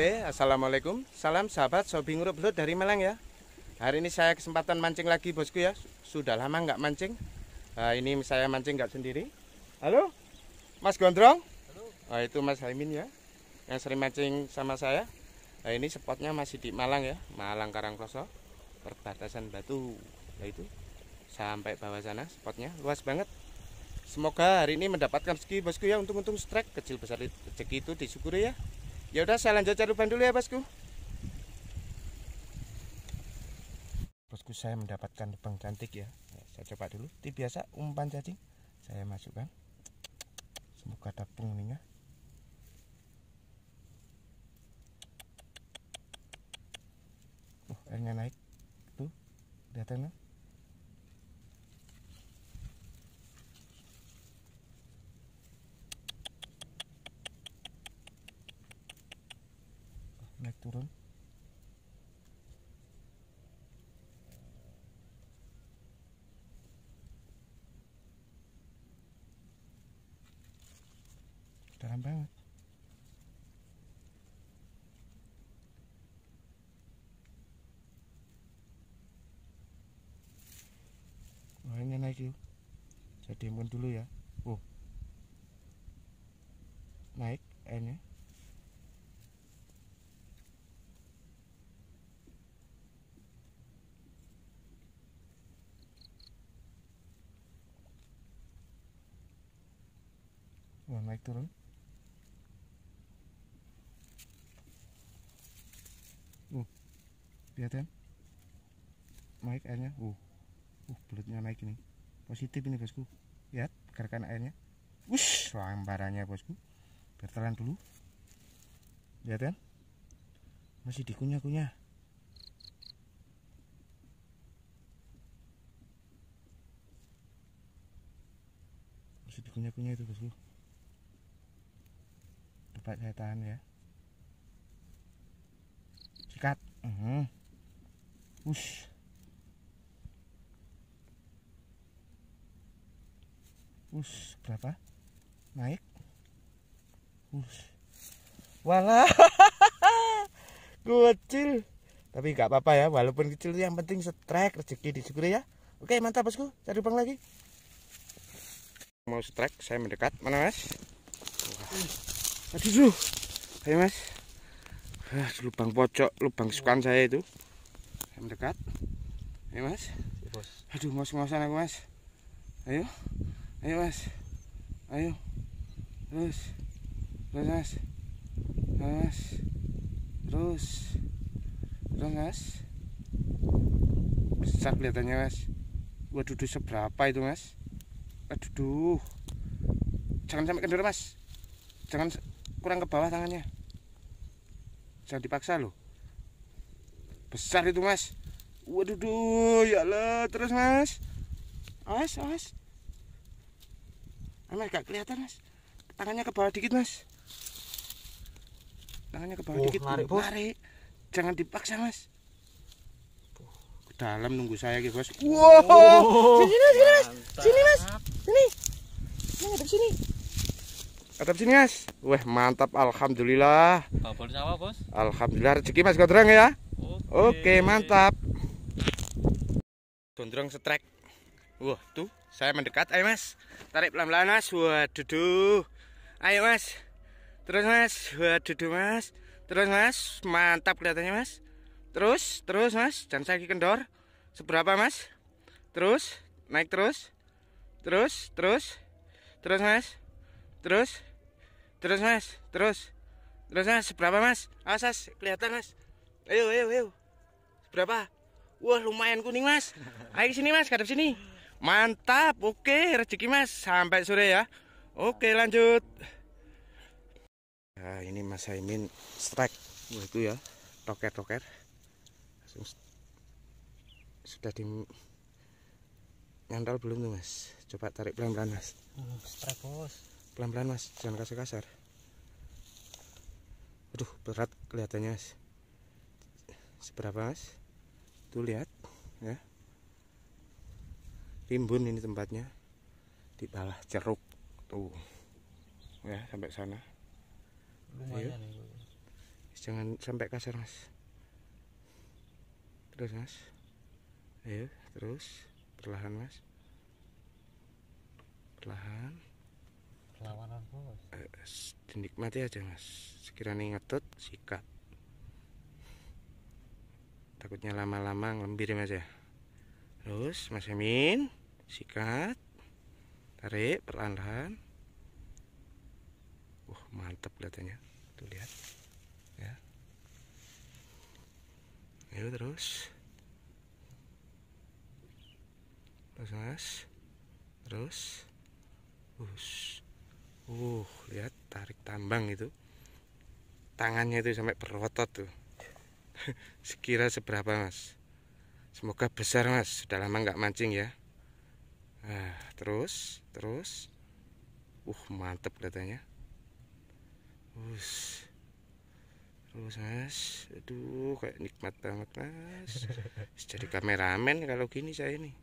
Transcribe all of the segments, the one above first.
Oke, Assalamualaikum. Salam sahabat Sobi Ngurup Belut dari Malang ya. Hari ini saya kesempatan mancing lagi bosku ya. Sudah lama nggak mancing. Nah, ini saya mancing nggak sendiri. Halo, Mas Gondrong. Halo. Nah, itu Mas Haimin ya, yang sering mancing sama saya. Nah, ini spotnya masih di Malang ya, Malang Karangkoso, perbatasan Batu. Nah, itu sampai bawah sana spotnya luas banget. Semoga hari ini mendapatkan rezeki bosku ya, untuk untung strike kecil besar rezeki itu disyukuri ya ya udah saya lanjut cari lubang dulu ya bosku bosku saya mendapatkan lubang cantik ya. ya saya coba dulu ini biasa umpan cacing saya masukkan semoga ada pengeningnya uh, oh, airnya naik tuh kelihatan kan? pelan banget makanya naik yuk jadi impun dulu ya oh naik airnya Wah, naik turun lihat kan naik airnya uh uh belutnya naik ini positif ini bosku lihat gerakan airnya wush lambarannya bosku bertelan dulu lihat kan masih dikunyah-kunyah masih dikunyah-kunyah itu bosku tempat saya tahan ya sikat uh mhm. -huh. Ush. Ush, berapa? Naik. Ush. Walah. Kecil. Tapi nggak apa-apa ya, walaupun kecil yang penting strike rezeki disyukuri ya. Oke, mantap Bosku. Cari lubang lagi. Mau strike, saya mendekat. Mana, Mas? Wah. Aduh, Ayo, Mas. Ah, lubang pojok, lubang sukan saya itu dekat, mendekat. Ayo mas. Iya, Aduh ngos-ngosan aku mas. Ayo. Ayo mas. Ayo. Terus. Terus mas. Terus mas. Terus. Terus mas. Besar kelihatannya mas. Waduh duduk seberapa itu mas. Aduh Jangan sampai kendor mas. Jangan kurang ke bawah tangannya. Jangan dipaksa loh besar itu mas waduh duh, ya Allah terus mas awas awas emang gak kelihatan mas tangannya ke bawah dikit mas tangannya ke bawah oh, dikit lari, bos. lari jangan dipaksa mas ke dalam nunggu saya gitu bos oh, wow oh, sini mas sini mas sini mas sini sini ada sini Atap sini mas, wah mantap, alhamdulillah. Apa bos? Alhamdulillah rezeki mas Godrong ya. Oh. Oke, mantap. Gondrong setrek. Wah, tuh saya mendekat. Ayo, Mas. Tarik pelan-pelan, Mas. Waduh. Ayo, Mas. Terus, Mas. Waduh, Mas. Terus, Mas. Mantap kelihatannya, Mas. Terus, terus, Mas. Jangan saya kendor. Seberapa, Mas? Terus, naik terus. Terus, terus. Terus, Mas. Terus. Terus, Mas. Terus. Terus, Mas. Seberapa, Mas? Asas kelihatan, Mas. Ayo, ayo, ayo. Berapa? Wah, lumayan kuning, Mas. Ayo sini, Mas, hadap sini. Mantap. Oke, rezeki, Mas. Sampai sore ya. Oke, lanjut. Nah, ini Mas Haimin strike. Wah, itu ya. Toker-toker. Sudah di nyantol belum tuh, Mas? Coba tarik pelan-pelan, Mas. Hmm, strike, Bos. Pelan-pelan, Mas. Jangan kasar-kasar. Aduh, berat kelihatannya, Mas. Seberapa, Mas? tuh lihat ya rimbun ini tempatnya di bawah ceruk tuh ya sampai sana Ayo. jangan sampai kasar mas terus mas Ayo terus perlahan mas perlahan perlawanan bos eh, dinikmati aja mas sekiranya ngetut sikat takutnya lama-lama ngelembir ya, mas ya terus mas Emin sikat tarik perlahan-lahan wah uh, mantap kelihatannya tuh lihat ya ayo terus terus mas terus us uh lihat tarik tambang itu tangannya itu sampai berotot tuh sekira seberapa mas semoga besar mas sudah lama nggak mancing ya nah, terus terus uh mantep katanya terus terus mas aduh kayak nikmat banget mas jadi kameramen kalau gini saya ini.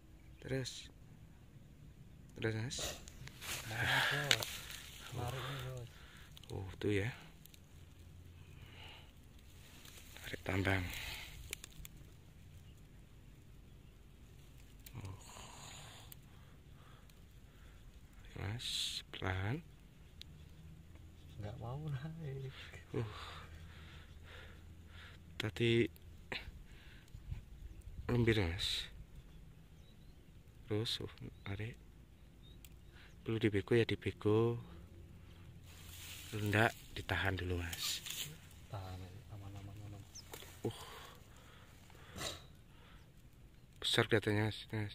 terus terus mas ah. oh tuh ya tarik tambang oh. mas pelan nggak mau naik uh. tadi lembir mas terus uh, tarik perlu dibeko ya dibeko rendah ditahan dulu mas uh besar katanya, guys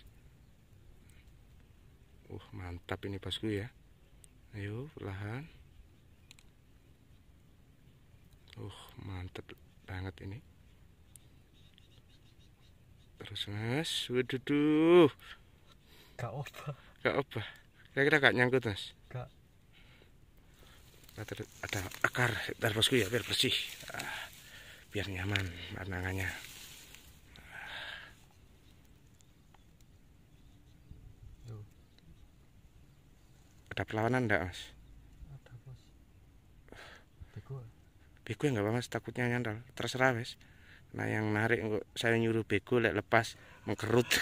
uh mantap ini pasku ya ayo perlahan uh mantap banget ini terus mas waduh gak apa? gak apa? kira-kira gak nyangkut mas gak ada, akar dari bosku ya biar bersih ah biar nyaman pandangannya ada perlawanan enggak mas? ada mas bego ya? bego enggak ya apa mas takutnya nyandal terserah mas nah yang menarik saya nyuruh bego lek lepas mengkerut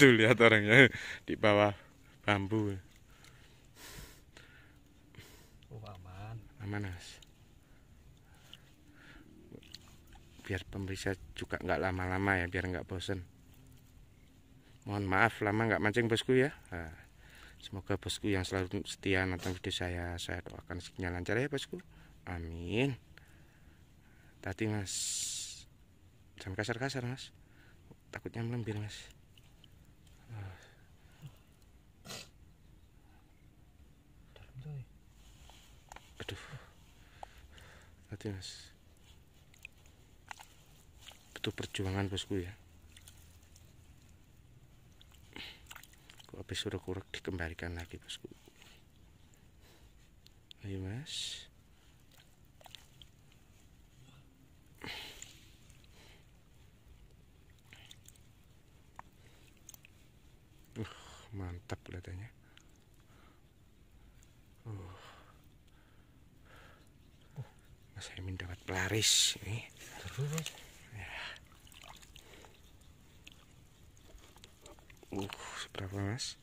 tuh lihat orangnya di bawah bambu oh aman aman mas biar pemirsa juga nggak lama-lama ya biar nggak bosen mohon maaf lama nggak mancing bosku ya ah, semoga bosku yang selalu setia nonton video saya saya doakan sinyal lancar ya bosku amin tadi mas jangan kasar-kasar mas takutnya melembir mas ah. aduh tadi mas butuh perjuangan bosku ya kok habis suruh kurek dikembalikan lagi bosku ayo mas uh mantap kelihatannya uh Mas Hemin dapat pelaris ini. Uh, seberapa mas?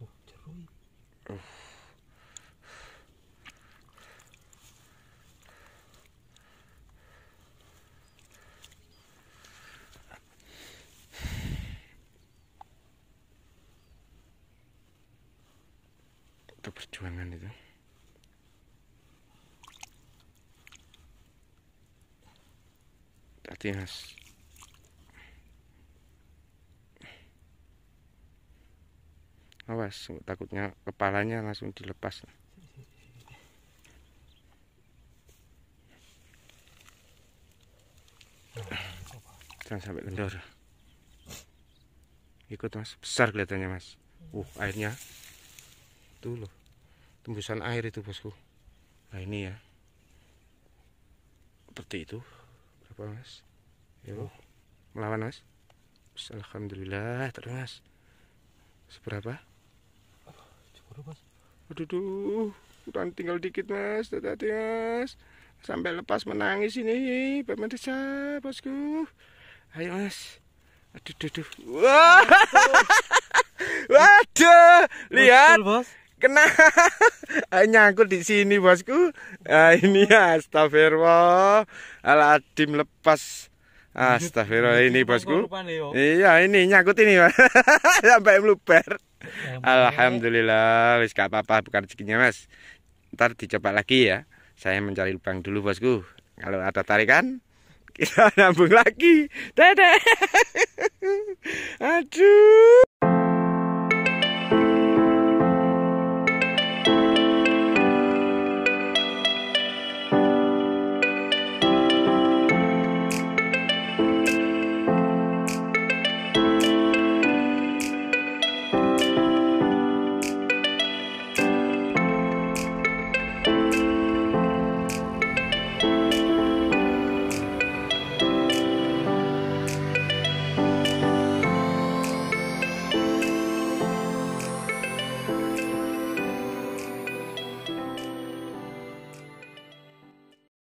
Uh, jeruk. Uh. itu perjuangan itu Tadi hati mas awas takutnya kepalanya langsung dilepas jangan sampai kendor ikut mas besar kelihatannya mas uh airnya tuh loh tembusan air itu bosku nah ini ya seperti itu berapa mas yuk ya, melawan mas Alhamdulillah terus mas seberapa aduh bos aduh kurang tinggal dikit mas hati mas sampai lepas menangis ini desa bosku ayo mas aduh aduh, aduh. wah waduh lihat Betul, bos kena nyangkut di sini bosku nah, ini astagfirullah aladim lepas astagfirullah ini bosku iya ini nyangkut ini sampai meluber Alhamdulillah, wis gak apa-apa bukan rezekinya Mas. Ntar dicoba lagi ya. Saya mencari lubang dulu bosku. Kalau ada tarikan kita nambung lagi. Dadah. Aduh.